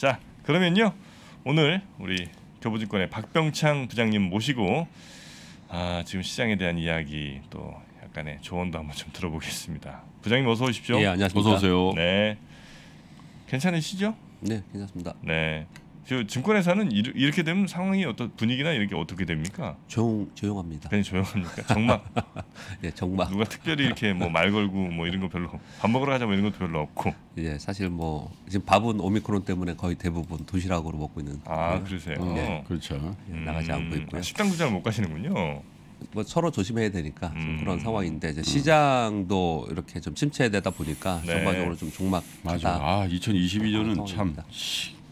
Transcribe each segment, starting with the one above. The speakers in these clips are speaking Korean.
자 그러면요 오늘 우리 교보증권의 박병창 부장님 모시고 아, 지금 시장에 대한 이야기 또 약간의 조언도 한번 좀 들어보겠습니다. 부장님 어서 오십시오. 예 안녕하십니까. 어서 오세요. 네 괜찮으시죠? 네 괜찮습니다. 네 지금 증권회사는 이렇게 되면 상황이 어떤 분위기나 이렇게 어떻게 됩니까? 조용 조용합니다. 그냥 조용합니까? 정막. 예, 정막. 누가 특별히 이렇게 뭐 말 걸고 뭐 이런 거 별로 밥 먹으러 가자 뭐 이런 것도 별로 없고. 예, 사실 뭐 지금 밥은 오미크론 때문에 거의 대부분 도시락으로 먹고 있는. 아, 예, 그러세요. 예, 어, 예. 그렇죠. 예, 나가지 않고 음, 있고요. 아, 식당도 잘못 가시는군요. 뭐 서로 조심해야 되니까 음. 그런 상황인데 이제 음. 시장도 이렇게 좀 침체되다 보니까 네. 전반적으로 좀종막 맞아. 아, 2022년은 아, 참.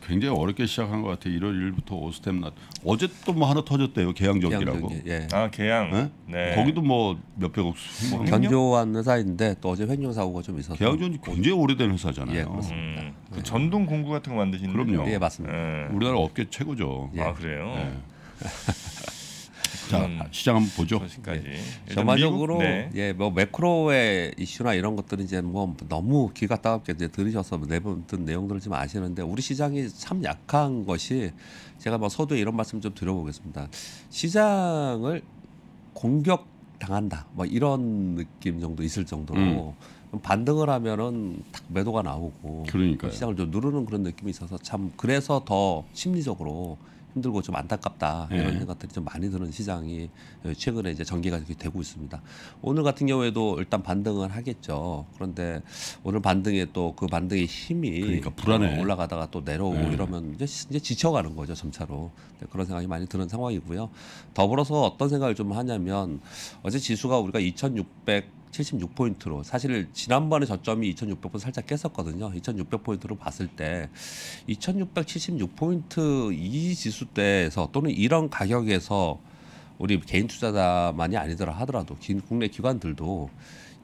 굉장히 어렵게 시작한 것 같아요. 1월 1일부터 오스템 나 어제 또뭐 하나 터졌대요. 계양전기라고. 계양 예. 아 계양. 네? 네. 거기도 뭐 몇백억 뭐 견조한 회사인데 또 어제 횡령 사고가 좀있어요 계양전기 굉장히 오래된 회사잖아요. 예, 그렇습니다. 음. 그 예. 전동 공구 같은 거 만드시는 그럼요. 예, 맞습니다. 예. 우리나라 업계 최고죠. 예. 아 그래요. 예. 자 음. 시장 한번 보죠. 예. 전반적으로 네. 예뭐 매크로의 이슈나 이런 것들은 이제 뭐 너무 귀가 따갑게 이제 들으셔서 내뱉은 내용들을 좀 아시는데 우리 시장이 참 약한 것이 제가 뭐 서두에 이런 말씀 좀 드려보겠습니다. 시장을 공격 당한다 뭐 이런 느낌 정도 있을 정도로. 음. 반등을 하면은 딱 매도가 나오고 그러니까요. 시장을 좀 누르는 그런 느낌이 있어서 참 그래서 더 심리적으로 힘들고 좀 안타깝다 이런 예. 생각들이 좀 많이 드는 시장이 최근에 이제 전개가 이렇게 되고 있습니다. 오늘 같은 경우에도 일단 반등을 하겠죠. 그런데 오늘 반등에 또 그 반등의 힘이 그러니까 불안해 어, 올라가다가 또 내려오고 예. 이러면 이제, 이제 지쳐가는 거죠 점차로 네, 그런 생각이 많이 드는 상황이고요. 더불어서 어떤 생각을 좀 하냐면 어제 지수가 우리가 2,600 칠십육 포인트로 사실 지난번에 저점이 이천육백 포인트 살짝 깼었거든요. 이천육백 포인트로 봤을 때 이천육백칠십육 포인트 이 지수 때에서 또는 이런 가격에서 우리 개인 투자자만이 아니더라 하더라도 국내 기관들도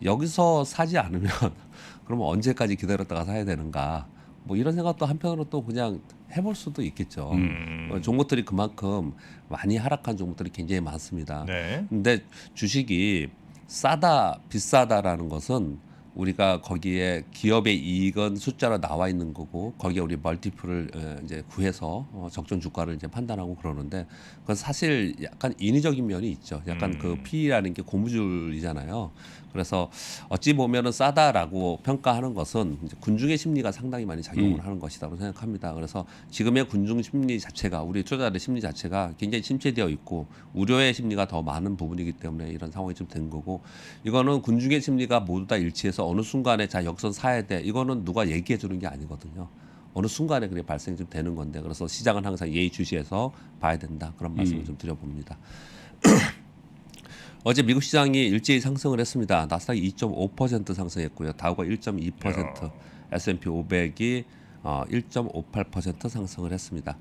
여기서 사지 않으면 그러면 언제까지 기다렸다가 사야 되는가 뭐 이런 생각도 한편으로 또 그냥 해볼 수도 있겠죠. 음. 어, 종목들이 그만큼 많이 하락한 종목들이 굉장히 많습니다. 네. 근데 주식이 싸다 비싸다라는 것은 우리가 거기에 기업의 이익은 숫자로 나와 있는 거고 거기에 우리 멀티플을 이제 구해서 어, 적정 주가를 이제 판단하고 그러는데 그건 사실 약간 인위적인 면이 있죠. 약간 그 음. 그 P라는 게 고무줄이잖아요. 그래서 어찌 보면은 싸다라고 평가하는 것은 군중의 심리가 상당히 많이 작용을 음. 하는 것이라고 생각합니다. 그래서 지금의 군중 심리 자체가 우리 투자자의 심리 자체가 굉장히 침체되어 있고 우려의 심리가 더 많은 부분이기 때문에 이런 상황이 좀 된 거고 이거는 군중의 심리가 모두 다 일치해서 어느 순간에 자 역선 사야 돼 이거는 누가 얘기해 주는 게 아니거든요. 어느 순간에 그게 발생이 좀 되는 건데 그래서 시장은 항상 예의주시해서 봐야 된다 그런 말씀을 음. 좀 드려봅니다. 어제 미국 시장이 일제히 상승을 했습니다. 나스닥이 2.5% 상승했고요. 다우가 1.2%, S&P 500이 어, 1.58% 상승을 했습니다.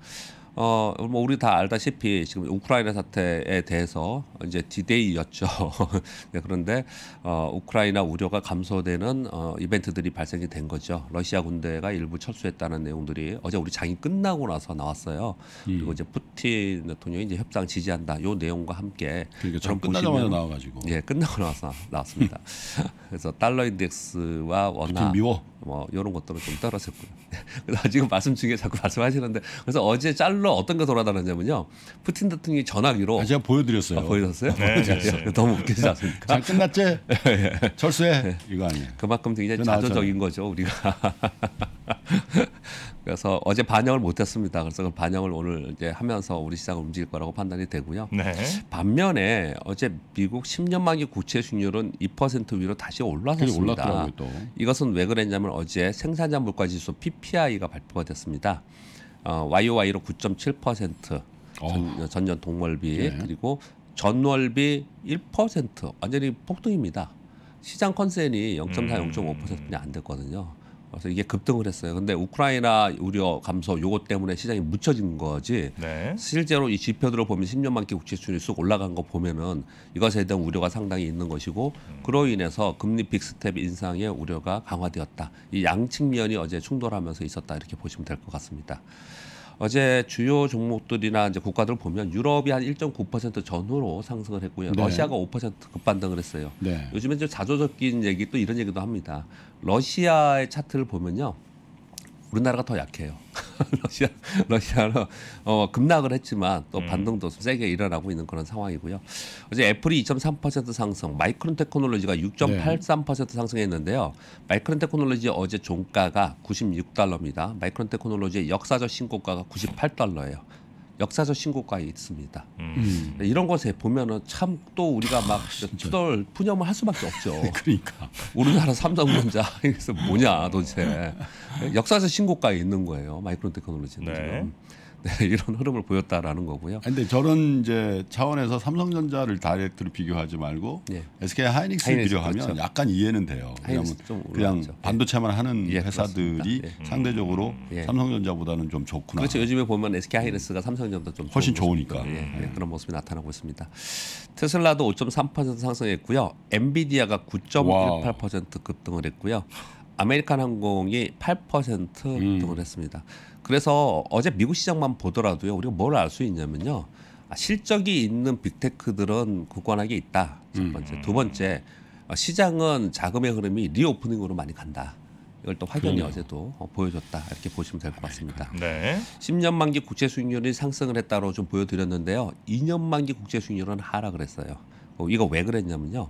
어, 뭐 우리 다 알다시피 지금 우크라이나 사태에 대해서 이제 디데이였죠. 네, 그런데 어, 우크라이나 우려가 감소되는 어, 이벤트들이 발생이 된 거죠. 러시아 군대가 일부 철수했다는 내용들이 어제 우리 장이 끝나고 나서 나왔어요. 음. 그리고 이제 푸틴 대통령이 이제 협상 지지한다. 요 내용과 함께 그러니까 전 끝나자마자 나와가지고 예 끝나고 나서 나왔습니다. 그래서 달러 인덱스와 원화 미워. 뭐 이런 것들을 좀따라졌고요 그래서 지금 말씀 중에 자꾸 말씀하시는데 그래서 어제 짤로 어떤 게 돌아다녔냐면요. 푸틴 대통령이 전화기로 아, 제가 보여드렸어요. 아, 보여드렸어요? 네, 네 너무 웃기지 않습니까? 잘 끝났지? 네, 네. 철수해 이거 아니에요. 그만큼 굉장히 자조적인 거죠 우리가. 그래서 어제 반영을 못했습니다. 그래서 그 반영을 오늘 이제 하면서 우리 시장을 움직일 거라고 판단이 되고요. 네. 반면에 어제 미국 10년 만기 구체 수익률은 2% 위로 다시 올라섰습니다. 이것은 왜 그랬냐면 어제 생산자 물가 지수 PPI가 발표가 됐습니다. 어, YOY로 9.7% 어. 전, 전년 동월비 네. 그리고 전월비 1% 완전히 폭등입니다. 시장 컨센이 0.4, 음. 0.5%뿐이 안 됐거든요. 그래서 이게 급등을 했어요. 근데 우크라이나 우려 감소 요것 때문에 시장이 묻혀진 거지. 네. 실제로 이 지표들을 보면 10년 만기 국채 수준이쑥 올라간 거 보면은 이것에 대한 우려가 상당히 있는 것이고 음. 그로 인해서 금리 빅스텝 인상의 우려가 강화되었다. 이 양측면이 어제 충돌하면서 있었다 이렇게 보시면 될 것 같습니다. 어제 주요 종목들이나 이제 국가들을 보면 유럽이 한 1.9% 전후로 상승을 했고요. 네. 러시아가 5% 급반등을 했어요. 네. 요즘에 좀 자조적인 얘기 또 이런 얘기도 합니다. 러시아의 차트를 보면요. 우리나라가 더 약해요. 러시아 러시아로 어, 급락을 했지만 또 음. 반등도 좀 세게 일어나고 있는 그런 상황이고요. 어제 애플이 2.3% 상승, 마이크론 테크놀로지가 6.83% 네. 상승했는데요. 마이크론 테크놀로지 어제 종가가 96달러입니다. 마이크론 테크놀로지의 역사적 신고가가 98달러예요. 역사적 신고가에 있습니다. 음. 네, 이런 것에 보면은 참 또 우리가 아, 막 투덜 푸념을 할 수밖에 없죠. 그러니까 우리나라 삼성전자 그래서 뭐냐 도대체 네, 역사적 신고가에 있는 거예요 마이크론 테크놀로지는 네. 지금. 네, 이런 흐름을 보였다라는 거고요. 근데 저런 이제 차원에서 삼성전자를 다이렉트로 비교하지 말고 예. SK 하이닉스 비교하면 그렇죠. 약간 이해는 돼요. 왜냐하면 그냥 예. 반도체만 하는 예, 회사들이 예. 상대적으로 음. 예. 삼성전자보다는 좀 좋구나. 그렇죠. 요즘에 보면 SK 하이닉스가 삼성전자 좀 훨씬 좋으니까 예, 그런 모습이 나타나고 있습니다. 테슬라도 5.3% 상승했고요. 엔비디아가 9.18% 급등을 했고요. 아메리칸 항공이 8% 음. 급등을 음. 했습니다. 그래서 어제 미국 시장만 보더라도요. 우리가 뭘 알 수 있냐면요. 아, 실적이 있는 빅테크들은 굳건하게 있다. 첫 음. 번째. 음. 두 번째. 어, 시장은 자금의 흐름이 리오프닝으로 많이 간다. 이걸 또 확연히 어제도 어, 보여줬다 이렇게 보시면 될 것 같습니다. 네. 10년 만기 국채 수익률이 상승을 했다로 좀 보여드렸는데요. 2년 만기 국채 수익률은 하락을 했어요. 어, 이거 왜 그랬냐면요.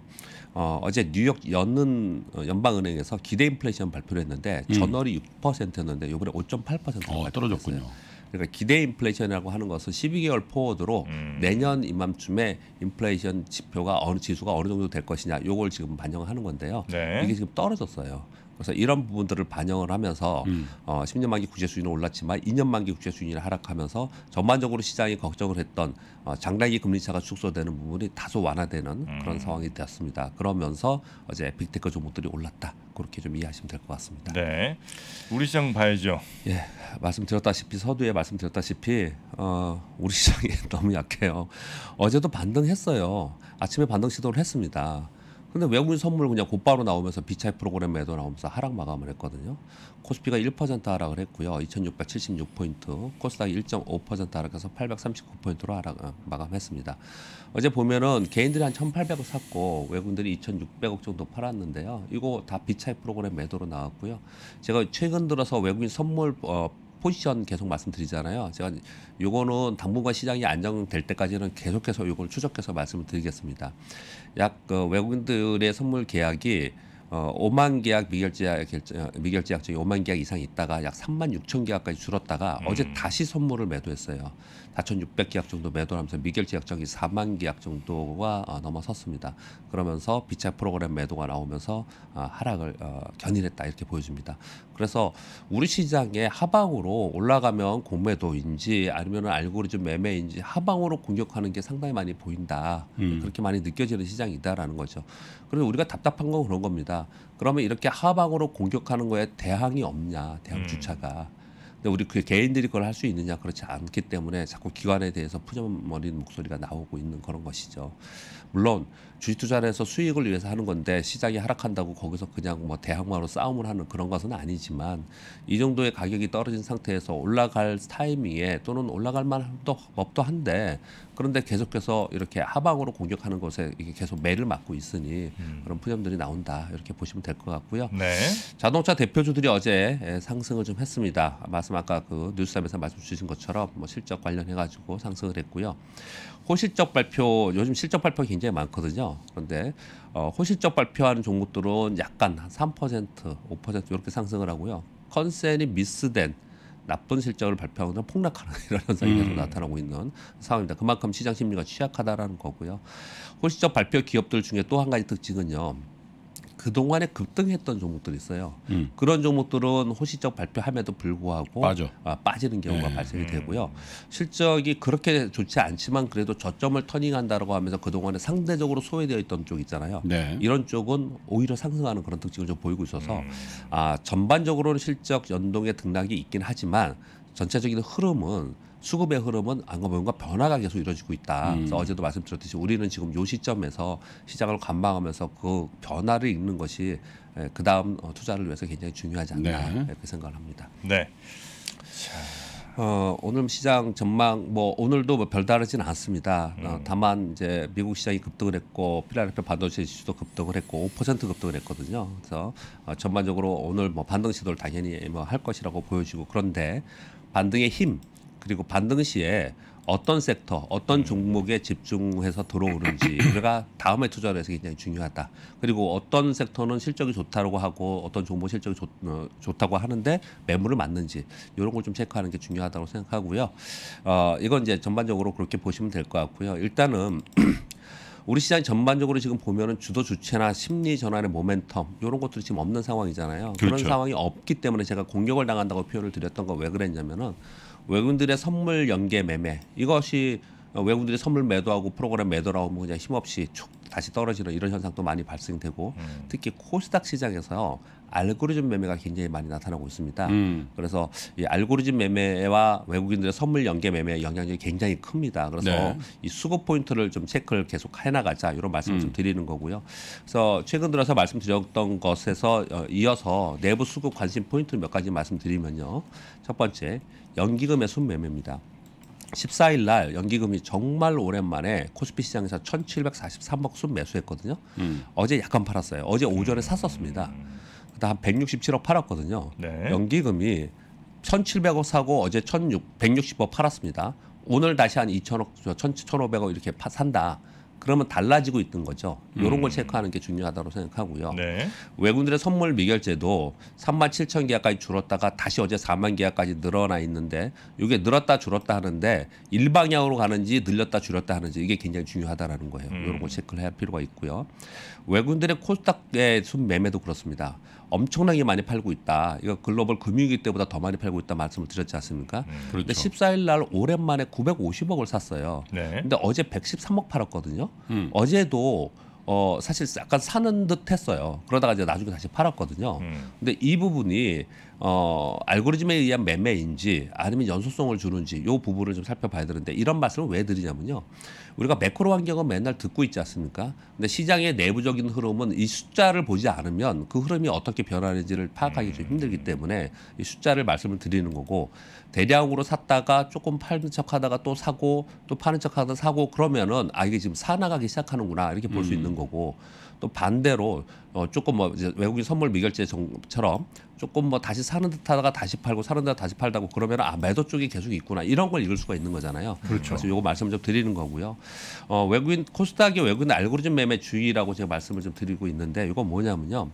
어, 어제 뉴욕 연은 어, 연방은행에서 기대 인플레이션 발표를 했는데 음. 전월이 6%였는데 요번에 5.8%로 어, 떨어졌군요. 요 그러니까 기대 인플레이션이라고 하는 것은 12개월 포워드로 음. 내년 이맘쯤에 인플레이션 지표가 어느 지수가 어느 정도 될 것이냐 요걸 지금 반영하는 건데요. 네. 이게 지금 떨어졌어요. 그래서 이런 부분들을 반영을 하면서 음. 어, 10년 만기 국채 수익은 올랐지만 2년 만기 국채 수익이 하락하면서 전반적으로 시장이 걱정을 했던 어, 장단기 금리 차가 축소되는 부분이 다소 완화되는 음. 그런 상황이 되었습니다. 그러면서 어제 빅테크 종목들이 올랐다. 그렇게 좀 이해하시면 될 것 같습니다. 네, 우리 시장 봐야죠. 예, 말씀드렸다시피 서두에 말씀드렸다시피 어, 우리 시장이 너무 약해요. 어제도 반등했어요. 아침에 반등 시도를 했습니다. 근데 외국인 선물 그냥 곧바로 나오면서 비차이 프로그램 매도 나오면서 하락 마감을 했거든요. 코스피가 1% 하락을 했고요. 2676포인트, 코스닥1.5% 하락해서 839포인트로 하락 어, 마감했습니다. 어제 보면은 개인들이 한 1800억 샀고 외국인들이 2600억 정도 팔았는데요. 이거 다 비차이 프로그램 매도로 나왔고요. 제가 최근 들어서 외국인 선물 어, 포지션 계속 말씀드리잖아요. 제가 요거는 당분간 시장이 안정될 때까지는 계속해서 요걸 추적해서 말씀을 드리겠습니다. 약그 어, 외국인들의 선물 계약이 어, 5만 계약 미결제약 결제, 어, 미결제약 중에 5만 계약 이상 있다가 약 3만 6천 계약까지 줄었다가 음. 어제 다시 선물을 매도했어요. 4,600 계약 정도 매도하면서 미결제약 정이 4만 계약 정도가 어, 넘어섰습니다. 그러면서 비차 프로그램 매도가 나오면서 어, 하락을 어, 견인했다 이렇게 보여집니다. 그래서 우리 시장에 하방으로 올라가면 공매도인지 아니면 알고리즘 매매인지 하방으로 공격하는 게 상당히 많이 보인다. 음. 그렇게 많이 느껴지는 시장이다라는 거죠. 그래서 우리가 답답한 건 그런 겁니다. 그러면 이렇게 하방으로 공격하는 거에 대항이 없냐 대항 음. 주차가. 음. 근데 우리 그 개인들이 그걸 할 수 있느냐 그렇지 않기 때문에 자꾸 기관에 대해서 푸념머리 목소리가 나오고 있는 그런 것이죠. 물론 주식 투자를 해서 수익을 위해서 하는 건데 시장이 하락한다고 거기서 그냥 뭐 대항마로 싸움을 하는 그런 것은 아니지만 이 정도의 가격이 떨어진 상태에서 올라갈 타이밍에 또는 올라갈 만도 법도 한데 그런데 계속해서 이렇게 하방으로 공격하는 것에 이게 계속 매를 맞고 있으니 음. 그런 푸념들이 나온다 이렇게 보시면 될 것 같고요. 네. 자동차 대표주들이 어제 예, 상승을 좀 했습니다. 말씀 아까 그 뉴스탑에서 말씀 주신 것처럼 뭐 실적 관련해 가지고 상승을 했고요. 호실적 발표 요즘 실적 발표 굉장히 많거든요. 그런데 어, 호실적 발표하는 종목들은 약간 한 3%, 5% 이렇게 상승을 하고요. 컨센이 미스된 나쁜 실적을 발표하거나 폭락하는 이런 현상이 계속 음. 나타나고 있는 상황입니다. 그만큼 시장 심리가 취약하다라는 거고요. 호실적 발표 기업들 중에 또 한 가지 특징은요. 그동안에 급등했던 종목들이 있어요. 음. 그런 종목들은 호시적 발표함에도 불구하고 맞아. 아, 빠지는 경우가 네. 발생이 네. 되고요. 실적이 그렇게 좋지 않지만 그래도 저점을 터닝한다고 하면서 그동안에 상대적으로 소외되어 있던 쪽 있잖아요. 네. 이런 쪽은 오히려 상승하는 그런 특징을 좀 보이고 있어서 음. 아, 전반적으로는 실적 연동의 등락이 있긴 하지만 전체적인 흐름은 수급의 흐름은 안건보험과 변화가 계속 이루어지고 있다. 음. 그래서 어제도 말씀드렸듯이 우리는 지금 요 시점에서 시장을 관망하면서 그 변화를 읽는 것이 예, 그 다음 어, 투자를 위해서 굉장히 중요하지 않나 네. 이렇게 예, 그 생각을 합니다. 네. 어, 오늘 시장 전망 뭐 오늘도 뭐 별다르진 않습니다. 어, 음. 어, 다만 이제 미국 시장이 급등을 했고 필라델피아 반도체 지수도 급등을 했고 5% 급등을 했거든요. 그래서 어, 전반적으로 오늘 뭐 반등 시도를 당연히 뭐 할 것이라고 보여지고 그런데 반등의 힘 그리고 반등 시에 어떤 섹터, 어떤 음. 종목에 집중해서 들어오는지 우리가 다음에 투자를 해서 굉장히 중요하다. 그리고 어떤 섹터는 실적이 좋다고 하고 어떤 종목 실적이 좋, 어, 좋다고 하는데 매물을 맞는지 이런 걸 좀 체크하는 게 중요하다고 생각하고요. 어, 이건 이제 전반적으로 그렇게 보시면 될 것 같고요. 일단은 우리 시장이 전반적으로 지금 보면은 주도 주체나 심리 전환의 모멘텀 이런 것들이 지금 없는 상황이잖아요. 그렇죠. 그런 상황이 없기 때문에 제가 공격을 당한다고 표현을 드렸던 거 왜 그랬냐면은 외국인들의 선물 연계 매매 이것이 어, 외국인들이 선물 매도하고 프로그램 매도라고 하면 그냥 힘없이 축 다시 떨어지는 이런 현상도 많이 발생되고 음. 특히 코스닥 시장에서 알고리즘 매매가 굉장히 많이 나타나고 있습니다. 음. 그래서 이 알고리즘 매매와 외국인들의 선물 연계 매매 영향력이 굉장히 큽니다. 그래서 네. 이 수급 포인트를 좀 체크를 계속 해나가자 이런 말씀을 음. 좀 드리는 거고요. 그래서 최근 들어서 말씀드렸던 것에서 어, 이어서 내부 수급 관심 포인트 몇 가지 말씀드리면요. 첫 번째 연기금의 순매매입니다. 14일 날 연기금이 정말 오랜만에 코스피 시장에서 1,743억 순 매수했거든요. 음. 어제 약간 팔았어요. 어제 음. 오전에 샀었습니다. 그다음 167억 팔았거든요. 네. 연기금이 1,700억 사고 어제 1,160억 팔았습니다. 오늘 다시 한 2,000억, 1,500억 이렇게 파, 산다. 그러면 달라지고 있는 거죠. 이런 음. 걸 체크하는 게 중요하다고 생각하고요. 네. 외국인들의 선물 미결제도 3만 7천 계약까지 줄었다가 다시 어제 4만 계약까지 늘어나 있는데 이게 늘었다 줄었다 하는데 일방향으로 가는지 늘렸다 줄였다 하는지 이게 굉장히 중요하다라는 거예요. 음. 이런 걸 체크를 해야 할 필요가 있고요. 외국인들의 코스닥의 순매매도 그렇습니다. 엄청나게 많이 팔고 있다. 이거 글로벌 금융위기 때보다 더 많이 팔고 있다 말씀을 드렸지 않습니까? 음, 그렇죠. 근데 14일 날 오랜만에 950억을 샀어요. 네. 근데 어제 113억 팔았거든요. 음. 어제도 어 사실 약간 사는 듯 했어요. 그러다가 이제 나중에 다시 팔았거든요. 음. 근데 이 부분이 어, 알고리즘에 의한 매매인지 아니면 연소성을 주는지 요 부분을 좀 살펴봐야 되는데 이런 말씀을 왜 드리냐면요. 우리가 매크로 환경은 맨날 듣고 있지 않습니까? 근데 시장의 내부적인 흐름은 이 숫자를 보지 않으면 그 흐름이 어떻게 변하는지를 파악하기 좀 음. 힘들기 때문에 이 숫자를 말씀을 드리는 거고 대량으로 샀다가 조금 파는 척 하다가 또 사고 또 파는 척 하다가 사고 그러면은 아 이게 지금 사나가기 시작하는구나 이렇게 볼수 음. 있는 거고 또 반대로 어 조금 뭐 외국인 선물 미결제처럼 조금 뭐 다시 사는 듯하다가 다시 팔고 사는 듯하다 시 팔다고 그러면 아 매도 쪽이 계속 있구나 이런 걸 읽을 수가 있는 거잖아요. 그렇죠. 그래서 요거 말씀 좀 드리는 거고요. 어 외국인 코스닥이 외국인 알고리즘 매매 주의라고 제가 말씀을 좀 드리고 있는데 이거 뭐냐면요.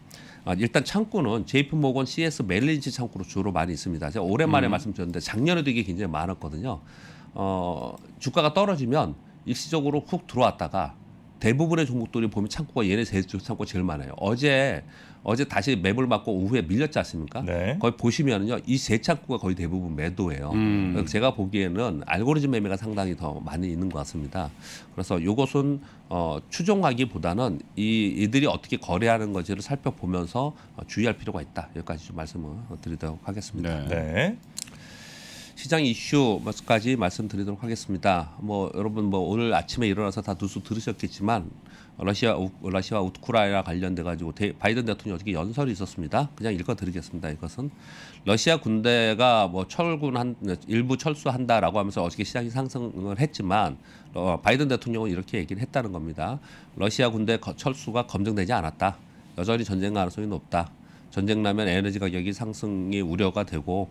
아, 일단 창구는 제이 모건 CS 멜린지 창구로 주로 많이 있습니다. 제가 오랜만에 음. 말씀드렸는데 작년에도 이게 굉장히 많았거든요. 어, 주가가 떨어지면 일시적으로 훅 들어왔다가 대부분의 종목들이 보면 창고가 얘네 제조 창고 제일 많아요. 어제 어제 다시 매물 맞고 오후에 밀렸지 않습니까? 네. 거의 보시면은요 이 세 창고가 거의 대부분 매도예요. 음. 제가 보기에는 알고리즘 매매가 상당히 더 많이 있는 것 같습니다. 그래서 이것은 어, 추종하기보다는 이 이들이 어떻게 거래하는 건지를 살펴보면서 어, 주의할 필요가 있다. 여기까지 좀 말씀을 드리도록 하겠습니다. 네. 네. 시장 이슈까지 말씀드리도록 하겠습니다. 뭐 여러분 뭐 오늘 아침에 일어나서 다 뉴스 들으셨겠지만 러시아 우, 러시아 우크라이나 관련돼 가지고 대, 바이든 대통령 어저께 연설이 있었습니다. 그냥 읽어 드리겠습니다. 이것은 러시아 군대가 뭐 철군한 일부 철수한다라고 하면서 어저께 시장이 상승을 했지만 어, 바이든 대통령은 이렇게 얘기를 했다는 겁니다. 러시아 군대 철수가 검증되지 않았다. 여전히 전쟁 가능성이 높다. 전쟁 나면 에너지 가격이 상승이 우려가 되고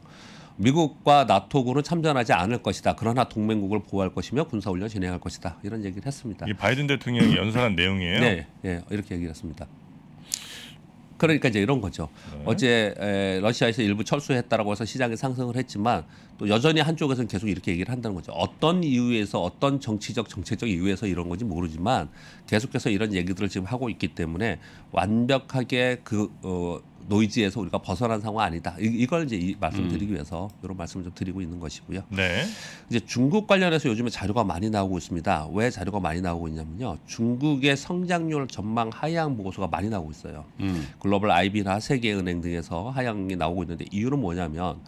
미국과 나토군은 참전하지 않을 것이다. 그러나 동맹국을 보호할 것이며 군사훈련 진행할 것이다. 이런 얘기를 했습니다. 이 바이든 대통령이 연설한 내용이에요. 네, 네, 이렇게 얘기했습니다. 그러니까 이제 이런 거죠. 네. 어제 에, 러시아에서 일부 철수했다라고 해서 시장이 상승을 했지만 또 여전히 한쪽에서는 계속 이렇게 얘기를 한다는 거죠. 어떤 이유에서 어떤 정치적 정체적 이유에서 이런 건지 모르지만 계속해서 이런 얘기들을 지금 하고 있기 때문에 완벽하게 그 어, 노이즈에서 우리가 벗어난 상황 아니다. 이, 걸 이제 이 말씀드리기 음. 위해서 이런 말씀을 좀 드리고 있는 것이고요. 네. 이제 중국 관련해서 요즘에 자료가 많이 나오고 있습니다. 왜 자료가 많이 나오고 있냐면요. 중국의 성장률 전망 하향 보고서가 많이 나오고 있어요. 음. 글로벌 IB나 세계은행 등에서 하향이 나오고 있는데 이유는 뭐냐면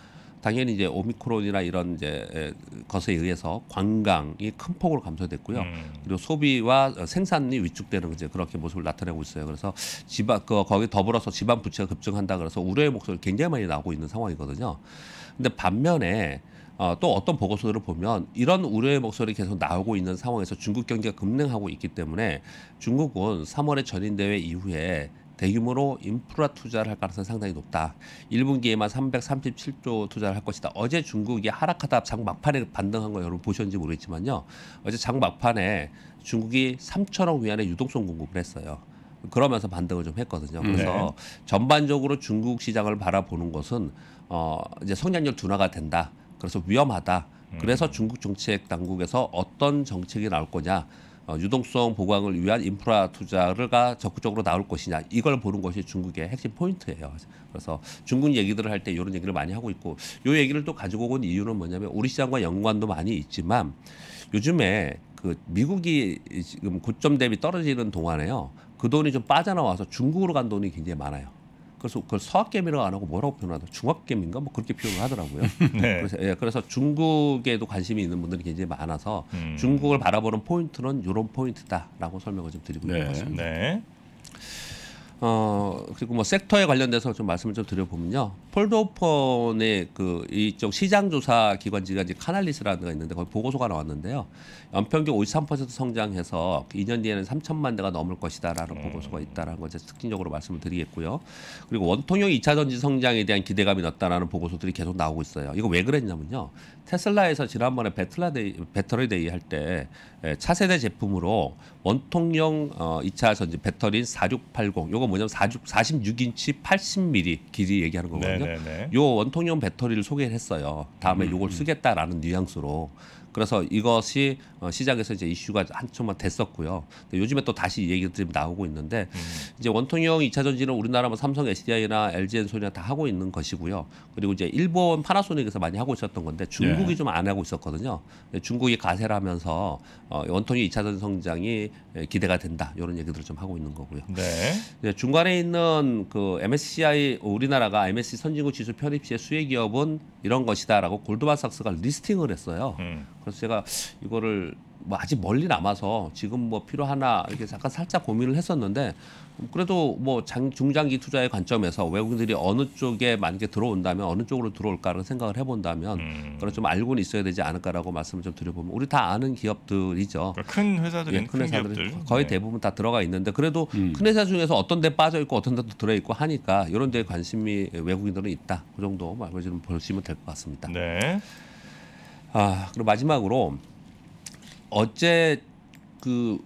당연히 이제 오미크론이나 이런 이제 것에 의해서 관광이 큰 폭으로 감소됐고요. 음. 그리고 소비와 생산이 위축되는 이제 그렇게 모습을 나타내고 있어요. 그래서 집안 그 거기 더불어서 집안 부채가 급증한다 그래서 우려의 목소리 굉장히 많이 나오고 있는 상황이거든요. 근데 반면에 어, 또 어떤 보고서들을 보면 이런 우려의 목소리 계속 나오고 있는 상황에서 중국 경제가 급냉하고 있기 때문에 중국은 3월의 전인대회 이후에 대규모로 인프라 투자를 할 가능성이 상당히 높다. 1분기에만 337조 투자를 할 것이다. 어제 중국이 하락하다 장 막판에 반등한 거 여러분 보셨는지 모르겠지만요. 어제 장 막판에 중국이 3천억 위안의 유동성 공급을 했어요. 그러면서 반등을 좀 했거든요. 음. 그래서 네. 전반적으로 중국 시장을 바라보는 것은 어 이제 성장률 둔화가 된다. 그래서 위험하다. 그래서 음. 중국 정책 당국에서 어떤 정책이 나올 거냐. 어, 유동성 보강을 위한 인프라 투자가 적극적으로 나올 것이냐 이걸 보는 것이 중국의 핵심 포인트예요. 그래서 중국 얘기들을 할 때 이런 얘기를 많이 하고 있고 이 얘기를 또 가지고 온 이유는 뭐냐면 우리 시장과 연관도 많이 있지만 요즘에 그 미국이 지금 고점 대비 떨어지는 동안에요. 그 돈이 좀 빠져나와서 중국으로 간 돈이 굉장히 많아요. 그래서 그걸 서학개미라고 안 하고 뭐라고 표현하나 중학개미인가 뭐 그렇게 표현을 하더라고요. 네. 그래서, 예, 그래서 중국에도 관심이 있는 분들이 굉장히 많아서 음. 중국을 바라보는 포인트는 이런 포인트다라고 설명을 좀 드리고 네. 있는 것 같습니다. 네. 어 그리고 뭐 섹터에 관련돼서 좀 말씀을 좀 드려보면요. 폴더오펀의 그 이쪽 시장조사 기관지가 이제 카날리스라는 데가 있는데 거기 보고서가 나왔는데요. 연평균 53% 성장해서 2년 뒤에는 3천만 대가 넘을 것이다라는 음. 보고서가 있다라는 것을 특징적으로 말씀을 드리겠고요. 그리고 원통형 2차 전지 성장에 대한 기대감이 났다라는 보고서들이 계속 나오고 있어요. 이거 왜 그랬냐면요. 테슬라에서 지난번에 배틀라데이, 배터리데이 할때 예, 차세대 제품으로 원통형 어, 2차 전지 배터리 4680 요거 뭐냐면 4 6인치 80mm 길이 얘기하는 거거든요. 네요 네, 네. 원통형 배터리를 소개를 했어요. 다음에 음, 요걸 음. 쓰겠다라는 뉘앙스로. 그래서 이것이 어, 시장에서 이제 이슈가 한참만 됐었고요. 근데 요즘에 또 다시 얘기들이 나오고 있는데 음. 이제 원통형 이차 전지는 우리나라 뭐 삼성 SDI나 LG 엔솔이나 다 하고 있는 것이고요. 그리고 이제 일본 파나소닉에서 많이 하고 있었던 건데 중국이 예. 좀안 하고 있었거든요. 중국이 가세를 하면서 어, 원통형 이차 전 성장이 예, 기대가 된다. 이런 얘기들을 좀 하고 있는 거고요. 네. 중간에 있는 그 MSCI 우리나라가 MSCI 선진국 지수 편입시의 수혜 기업은 이런 것이다라고 골드만삭스가 리스팅을 했어요. 음. 그래서 제가 이거를 뭐 아직 멀리 남아서 지금 뭐 필요하나 이렇게 잠깐 살짝 고민을 했었는데 그래도 뭐 장, 중장기 투자의 관점에서 외국인들이 어느 쪽에 만약에 들어온다면 어느 쪽으로 들어올까를 생각을 해본다면 음. 그런 좀 알고는 있어야 되지 않을까라고 말씀을 좀 드려보면 우리 다 아는 기업들이죠. 그러니까 큰 회사들이 예, 큰, 회 거의 네. 대부분 다 들어가 있는데 그래도 음. 큰 회사 중에서 어떤 데 빠져 있고 어떤 데도 들어 있고 하니까 이런 데에 관심이 외국인들은 있다. 그 정도 말고 좀 보시면 될 것 같습니다. 네. 아 그리고 마지막으로 어제 그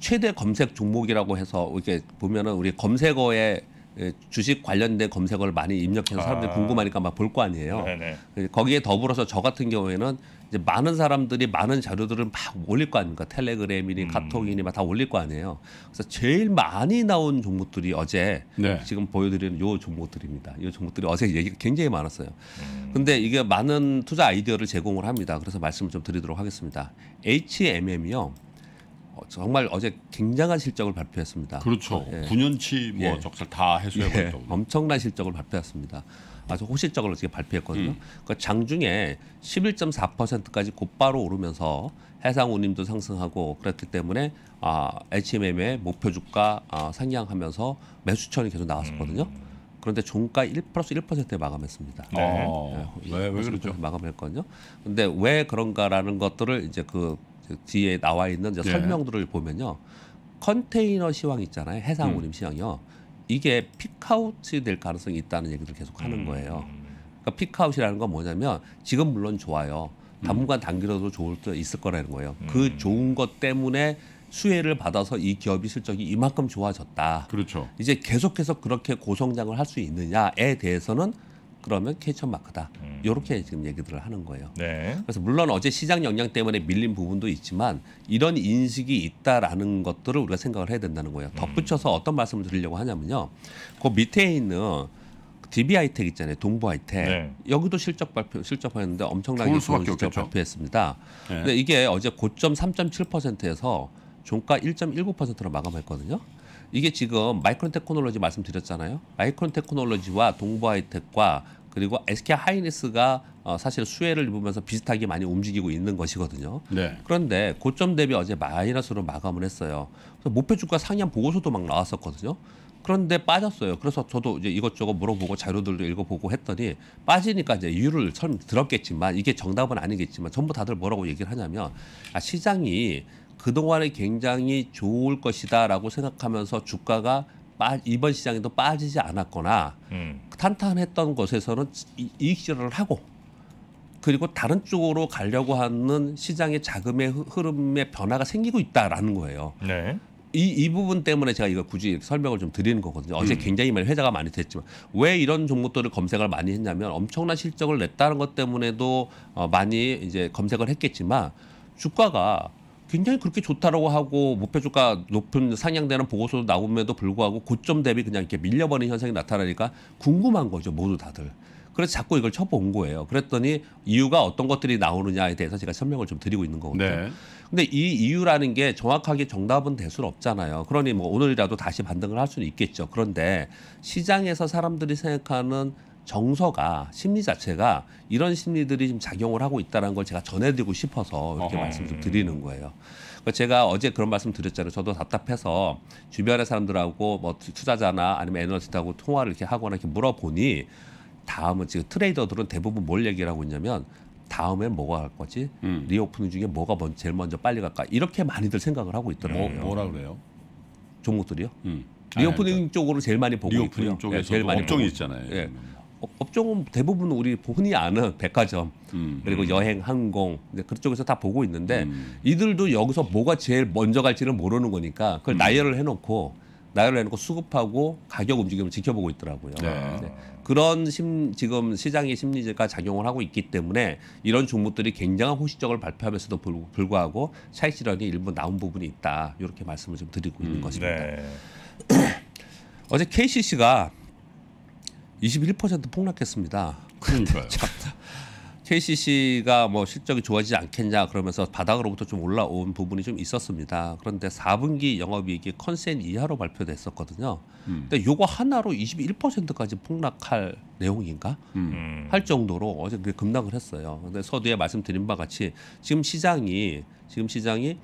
최대 검색 종목이라고 해서 이렇게 보면은 우리 검색어에 예, 주식 관련된 검색어를 많이 입력해서 사람들이 아. 궁금하니까 막 볼 거 아니에요. 네네. 그 거기에 더불어서 저 같은 경우에는 이제 많은 사람들이 많은 자료들을 막 올릴 거 아닙니까? 텔레그램이니 음. 카톡이니 막 다 올릴 거 아니에요. 그래서 제일 많이 나온 종목들이 어제 네. 지금 보여드리는 요 종목들입니다. 요 종목들이 어제 얘기 굉장히 많았어요. 음. 근데 이게 많은 투자 아이디어를 제공을 합니다. 그래서 말씀을 좀 드리도록 하겠습니다. HMM이요. 어, 정말 어제 굉장한 실적을 발표했습니다. 그렇죠. 예. 9년치 뭐 예. 적설 다 해소해 버렸 예. 엄청난 실적을 발표했습니다. 아주 호실적으로 지금 발표했거든요. 음. 그 장중에 11.4%까지 곧바로 오르면서 해상 운임도 상승하고 그랬기 때문에 아, HMM의 목표 주가 아, 상향하면서 매수천이 계속 나왔었거든요. 음. 그런데 종가 1 플러스 1%에 마감했습니다. 네. 아, 네. 왜, 왜 그렇죠? 마감했거든요. 근데 왜 그런가라는 것들을 이제 그 뒤에 나와 있는 예. 설명들을 보면요. 컨테이너 시황 있잖아요. 해상 오름 음. 시황이요. 이게 피카우트 될 가능성이 있다는 얘기를 계속 하는 음. 거예요. 그러니까 피카웃이라는 건 뭐냐면 지금 물론 좋아요. 단분간 음. 단기로도 좋을 수 있을 거라는 거예요. 음. 그 좋은 것 때문에 수혜를 받아서 이 기업이 실적이 이만큼 좋아졌다. 그렇죠. 이제 계속해서 그렇게 고성장을 할 수 있느냐에 대해서는 그러면 캐처 마크다. 이렇게 음. 지금 얘기들을 하는 거예요. 네. 그래서 물론 어제 시장 영향 때문에 밀린 부분도 있지만 이런 인식이 있다라는 것들을 우리가 생각을 해야 된다는 거예요. 음. 덧붙여서 어떤 말씀을 드리려고 하냐면요. 그 밑에 있는 DB하이텍 있잖아요. 동부하이텍. 네. 여기도 실적 발표 실적하는데 엄청나게 좋은 실적 없겠죠. 발표했습니다. 네. 근데 이게 어제 고점 3.7%에서 종가 1.19%로 마감했거든요. 이게 지금 마이크론 테크놀로지 말씀드렸잖아요. 마이크론 테크놀로지와 동부아이텍과 그리고 SK 하이니스가 어, 사실 수혜를 입으면서 비슷하게 많이 움직이고 있는 것이거든요. 네. 그런데 고점 대비 어제 마이너스로 마감을 했어요. 그래서 목표 주가 상향 보고서도 막 나왔었거든요. 그런데 빠졌어요. 그래서 저도 이제 이것저것 물어보고 자료들도 읽어보고 했더니 빠지니까 이제 이유를 처음 들었겠지만 이게 정답은 아니겠지만 전부 다들 뭐라고 얘기를 하냐면 아, 시장이 그동안에 굉장히 좋을 것이다라고 생각하면서 주가가 빠, 이번 시장에도 빠지지 않았거나 음. 탄탄했던 것에서는 이익 실현을 하고 그리고 다른 쪽으로 가려고 하는 시장의 자금의 흐름의 변화가 생기고 있다라는 거예요. 네. 이, 이 부분 때문에 제가 이거 굳이 설명을 좀 드리는 거거든요. 어제 음. 굉장히 많이 회자가 많이 됐지만 왜 이런 종목들을 검색을 많이 했냐면 엄청난 실적을 냈다는 것 때문에도 어, 많이 이제 검색을 했겠지만 주가가 굉장히 그렇게 좋다라고 하고 목표 주가 높은 상향되는 보고서도 나옴에도 불구하고 고점 대비 그냥 이렇게 밀려버리는 현상이 나타나니까 궁금한 거죠 모두 다들. 그래서 자꾸 이걸 쳐본 거예요. 그랬더니 이유가 어떤 것들이 나오느냐에 대해서 제가 설명을 좀 드리고 있는 거거든요. 네. 근데 이 이유라는 게 정확하게 정답은 될 수는 없잖아요. 그러니 뭐 오늘이라도 다시 반등을 할 수는 있겠죠. 그런데 시장에서 사람들이 생각하는 정서가 심리 자체가 이런 심리들이 지금 작용을 하고 있다는 걸 제가 전해드리고 싶어서 이렇게 말씀 을 드리는 거예요. 그러니까 제가 어제 그런 말씀 드렸잖아요. 저도 답답해서 주변의 사람들하고 뭐 투자자나 아니면 에너지스하고 통화를 이렇게 하거나 이렇게 물어보니 다음은 지금 트레이더들은 대부분 뭘 얘기를 하고 있냐면 다음에 뭐가 갈 거지? 음. 리오프닝 중에 뭐가 먼저 제일 먼저 빨리 갈까? 이렇게 많이들 생각을 하고 있더라고요. 뭐, 라 그래요? 종목들이요? 음. 리오프닝 아니, 그러니까 쪽으로 제일 많이 보고 리오프닝 있고요. 쪽에 네, 제일 많이 업종이 보고. 있잖아요. 예. 네. 업종은 대부분 우리 흔히 아는 백화점 음, 그리고 음. 여행 항공 이제 그쪽에서 다 보고 있는데 음. 이들도 여기서 뭐가 제일 먼저 갈지를 모르는 거니까 그걸 음. 나열을 해놓고 나열을 해놓고 수급하고 가격 움직임을 지켜보고 있더라고요. 네. 네. 그런 심, 지금 시장의 심리가 작용을 하고 있기 때문에 이런 종목들이 굉장한 호시적을 발표하면서도 불구하고 차익 실현이 일부 나온 부분이 있다. 이렇게 말씀을 좀 드리고 있는 음, 것입니다. 네. 어제 KCC가 21% 폭락했습니다. 그러니까요. KCC가 뭐 실적이 좋아지지 않겠냐 그러면서 바닥으로부터 좀 올라온 부분이 좀 있었습니다. 그런데 4분기 영업이익이 컨센 이하로 발표됐었거든요. 음. 근데 요거 하나로 21%까지 폭락할 내용인가 음. 음. 할 정도로 어제 급락을 했어요. 근데 서두에 말씀드린 바 같이 지금 시장이 지금 시장이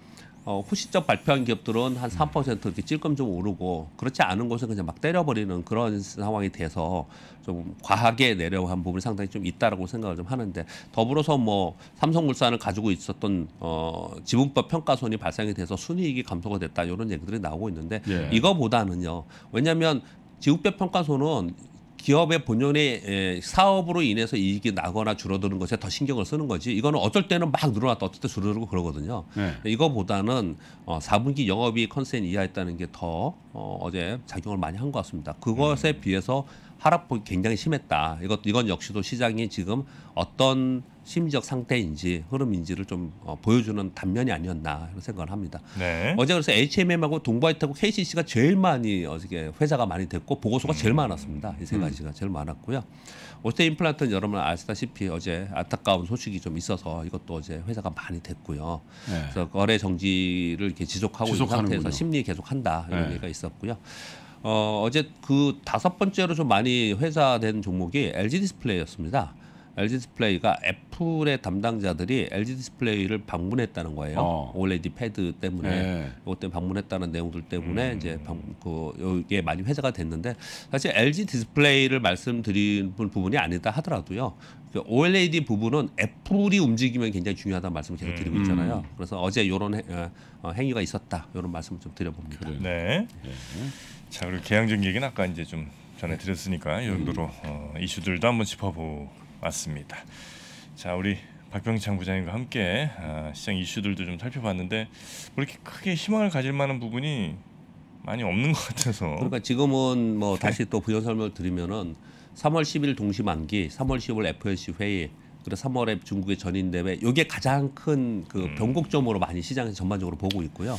어, 후시적 발표한 기업들은 한3% 이렇게 찔끔 좀 오르고 그렇지 않은 곳은 그냥 막 때려버리는 그런 상황이 돼서 좀 과하게 내려간 부분이 상당히 좀 있다라고 생각을 좀 하는데 더불어서 뭐 삼성물산을 가지고 있었던 어, 지분법 평가손이 발생이 돼서 순이익이 감소가 됐다 이런 얘기들이 나오고 있는데 예. 이거보다는요 왜냐하면 지분법 평가손은 기업의 본연의 예, 사업으로 인해서 이익이 나거나 줄어드는 것에 더 신경을 쓰는 거지. 이거는 어쩔 때는 막 늘어났다 어쩔 때 줄어들고 그러거든요. 네. 이거보다는 어, 4분기 영업이 컨센 이하였다는 게 더 어, 어제 작용을 많이 한 것 같습니다. 그것에 음. 비해서 하락폭이 굉장히 심했다. 이것 이건 역시도 시장이 지금 어떤 심리적 상태인지 흐름인지를 좀 어, 보여주는 단면이 아니었나 생각을 합니다. 네. 어제 그래서 H&M하고 동바이트하고 KCC가 제일 많이 어저께 회사가 많이 됐고 보고서가 제일 음. 많았습니다. 이 세 가지가 음. 제일 많았고요. 오스테 임플란트는 여러분 아시다시피 어제 안타까운 소식이 좀 있어서 이것도 어제 회사가 많이 됐고요. 네. 그래서 거래 정지를 이렇게 지속하고 있는 상태에서 심리 계속한다 이런 네. 얘기가 있었고요. 어, 어제 그 다섯 번째로 좀 많이 회사된 종목이 LG 디스플레이였습니다. LG 디스플레이가 애플의 담당자들이 LG 디스플레이를 방문했다는 거예요. 어. OLED 패드 때문에 네. 이것 때문에 방문했다는 내용들 때문에 음. 이제 방, 그 이게 많이 회자가 됐는데 사실 LG 디스플레이를 말씀드린 부분이 아니다 하더라도요. 그 OLED 부분은 애플이 움직이면 굉장히 중요하다는 말씀을 계속 음. 드리고 있잖아요. 음. 그래서 어제 이런 어, 어, 행위가 있었다 이런 말씀을 좀 드려봅니다. 그래요. 네. 네. 자 그리고 개항적 얘기는 아까 이제 좀전해 드렸으니까 이 정도로 어, 이슈들도 한번 짚어보았습니다. 자 우리 박병창 부장님과 함께 아, 시장 이슈들도 좀 살펴봤는데 뭐 이렇게 크게 희망을 가질 만한 부분이 많이 없는 것 같아서 그러니까 지금은 뭐 네. 다시 또 부연 설명을 드리면은 3월 10일 동시 만기, 3월 10일 FOMC 회의, 그리고 3월에 중국의 전인 대회 이게 가장 큰그 음. 변곡점으로 많이 시장에서 전반적으로 보고 있고요.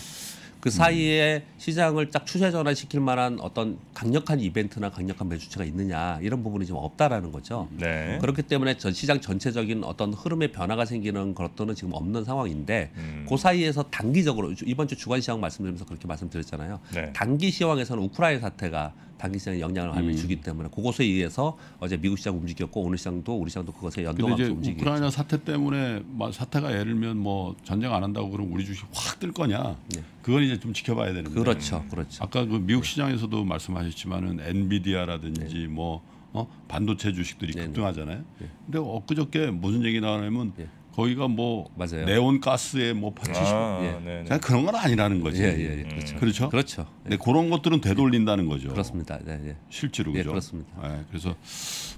그 사이에 시장을 딱 추세 전환시킬 만한 어떤 강력한 이벤트나 강력한 매수체가 있느냐 이런 부분이 지금 없다라는 거죠. 네. 그렇기 때문에 전 시장 전체적인 어떤 흐름의 변화가 생기는 것들은 지금 없는 상황인데 음. 그 사이에서 단기적으로 이번 주 주간 시황 말씀드리면서 그렇게 말씀드렸잖아요. 네. 단기 시황에서는 우크라이나 사태가 당기시장에 영향을 많이 음. 주기 때문에 그것에 의해서 어제 미국 시장 움직였고 오늘 시장도 우리 시장도 그것에 연동하면서 움직이죠. 우크라이나 사태 때문에 사태가 예를 들면 뭐 전쟁 안 한다고 그러면 우리 주식 확 뜰 거냐? 네. 그건 이제 좀 지켜봐야 되는 거죠. 그렇죠, 그렇죠. 아까 그 미국 네. 시장에서도 말씀하셨지만은 엔비디아라든지 네. 뭐 어? 반도체 주식들이 네, 네. 급등하잖아요. 네. 근데 엊그저께 무슨 얘기 나오냐면 거기가 뭐 맞아요. 네온가스에 뭐파치시 아, 예. 그냥 네, 네. 그런 건 아니라는 거지. 예, 예, 예. 그렇죠. 그렇죠. 그렇죠. 네, 그런 것들은 되돌린다는 거죠. 그렇습니다. 네, 네. 예. 실제로 그죠. 그렇습니다. 네, 그래서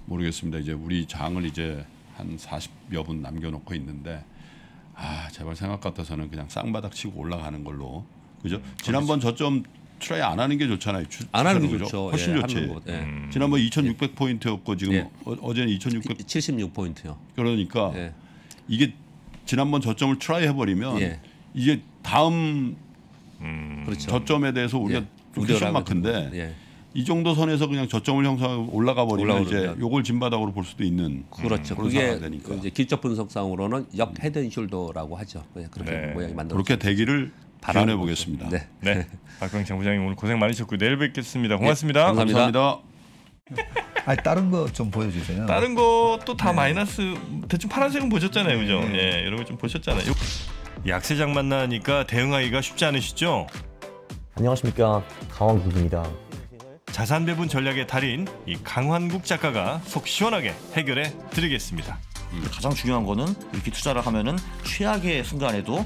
모르겠습니다. 이제 우리 장을 이제 한 40여 분 남겨놓고 있는데 아 제발 생각 같아서는 그냥 쌍바닥 치고 올라가는 걸로 그죠. 음, 지난번 저점 트라이 안 하는 게 좋잖아요. 주, 안 하는 게 좋죠. 훨씬 예, 좋지. 것, 음. 예. 지난번 2,600 포인트였고 지금 예. 어, 어제는 2,676 포인트요. 그러니까 예. 이게 지난번 저점을 트라이 해버리면 예. 이게 다음 음. 그렇죠. 저점에 대해서 우리가 예. 퀘션 마크인데 예. 이 정도 선에서 그냥 저점을 형성하고 올라가 버리면 이제 요걸 짐바닥으로볼 수도 있는 그렇죠. 그런 그게 되니까. 이제 기적 분석상으로는 역 헤드앤숄더라고 음. 하죠. 그렇게 네. 모양이 만들어. 그렇게 되기를 바라해 보겠습니다. 네. 네. 박광창 부장님 오늘 고생 많으셨고 내일 뵙겠습니다. 예. 고맙습니다 네. 감사합니다. 감사합니다. 아니 다른 거 좀 보여주세요. 다른 것도 다 네. 마이너스 대충 파란색은 보셨잖아요, 그죠? 네. 예, 여러분 좀 보셨잖아요. 약세장 만나니까 대응하기가 쉽지 않으시죠? 안녕하십니까 강원국입니다. 자산 배분 전략의 달인 이 강환국 작가가 속 시원하게 해결해 드리겠습니다. 음, 가장 중요한 거는 이렇게 투자를 하면은 최악의 순간에도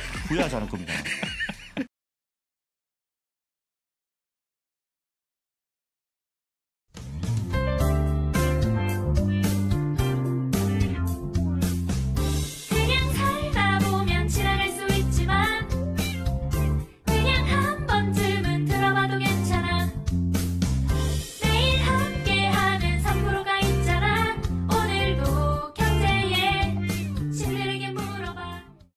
부여하지 않을 겁니다.